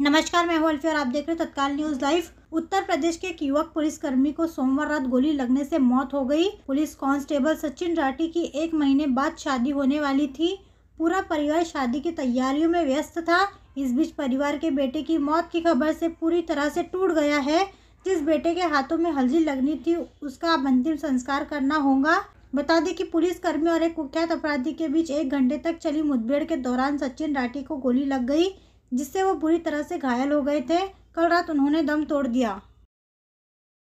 नमस्कार मैं हूँ और आप देख रहे हो तत्काल न्यूज लाइव उत्तर प्रदेश के एक युवक पुलिसकर्मी को सोमवार रात गोली लगने से मौत हो गई पुलिस कांस्टेबल सचिन राठी की एक महीने बाद शादी होने वाली थी पूरा परिवार शादी की तैयारियों में व्यस्त था इस बीच परिवार के बेटे की मौत की खबर से पूरी तरह से टूट गया है जिस बेटे के हाथों में हल्दी लगनी थी उसका अब अंतिम संस्कार करना होगा बता दें कि कर्मी और एक कुख्यात अपराधी के बीच एक घंटे तक चली मुठभेड़ के दौरान सचिन राठी को गोली लग गई जिससे वो बुरी तरह से घायल हो गए थे कल रात उन्होंने दम तोड़ दिया